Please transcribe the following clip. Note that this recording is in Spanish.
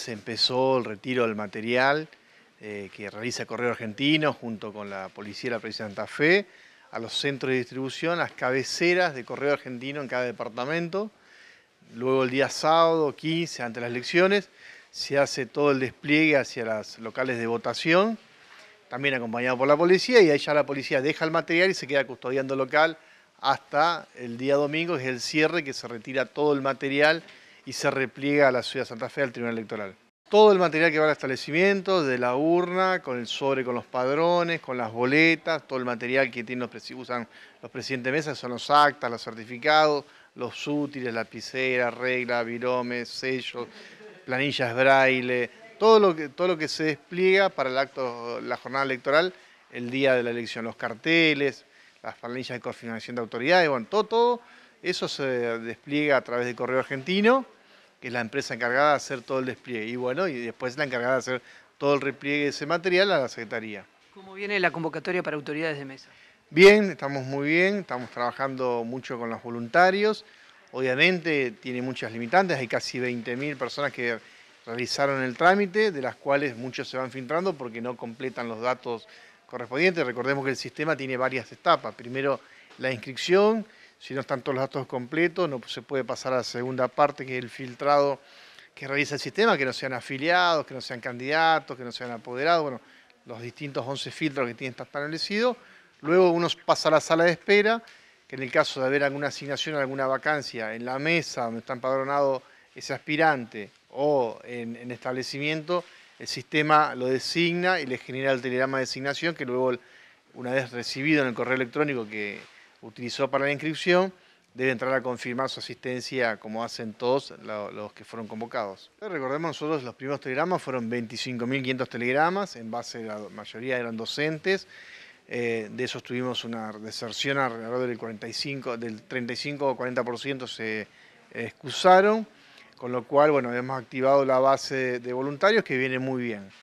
se empezó el retiro del material eh, que realiza Correo Argentino junto con la Policía de la Provincia de Santa Fe a los centros de distribución, las cabeceras de Correo Argentino en cada departamento. Luego el día sábado 15, ante las elecciones, se hace todo el despliegue hacia las locales de votación, también acompañado por la policía, y ahí ya la policía deja el material y se queda custodiando el local hasta el día domingo, que es el cierre, que se retira todo el material y se repliega a la ciudad de Santa Fe al Tribunal Electoral. Todo el material que va al establecimiento, de la urna, con el sobre con los padrones, con las boletas, todo el material que tienen usan los presidentes de mesa, son los actas, los certificados, los útiles, lapicera, regla, viromes, sellos, planillas braille, todo lo que, todo lo que se despliega para el acto, la jornada electoral, el día de la elección, los carteles, las planillas de cofinanciación de autoridades, bueno, todo, todo eso se despliega a través de Correo Argentino, que es la empresa encargada de hacer todo el despliegue. Y bueno, y después la encargada de hacer todo el repliegue de ese material a la Secretaría. ¿Cómo viene la convocatoria para autoridades de mesa? Bien, estamos muy bien, estamos trabajando mucho con los voluntarios. Obviamente tiene muchas limitantes, hay casi 20.000 personas que realizaron el trámite, de las cuales muchos se van filtrando porque no completan los datos correspondientes. Recordemos que el sistema tiene varias etapas. Primero la inscripción, si no están todos los datos completos, no se puede pasar a la segunda parte, que es el filtrado que realiza el sistema, que no sean afiliados, que no sean candidatos, que no sean apoderados, bueno, los distintos 11 filtros que tienen establecidos. Luego uno pasa a la sala de espera, que en el caso de haber alguna asignación, alguna vacancia en la mesa donde está empadronado ese aspirante o en, establecimiento, el sistema lo designa y le genera el telegrama de designación que luego, una vez recibido en el correo electrónico que utilizó para la inscripción debe entrar a confirmar su asistencia como hacen todos los que fueron convocados. Recordemos nosotros los primeros telegramas fueron 25.500 telegramas, en base a la mayoría eran docentes, eh, de esos tuvimos una deserción alrededor del 45, del 35 o 40% se excusaron, con lo cual bueno, hemos activado la base de voluntarios que viene muy bien.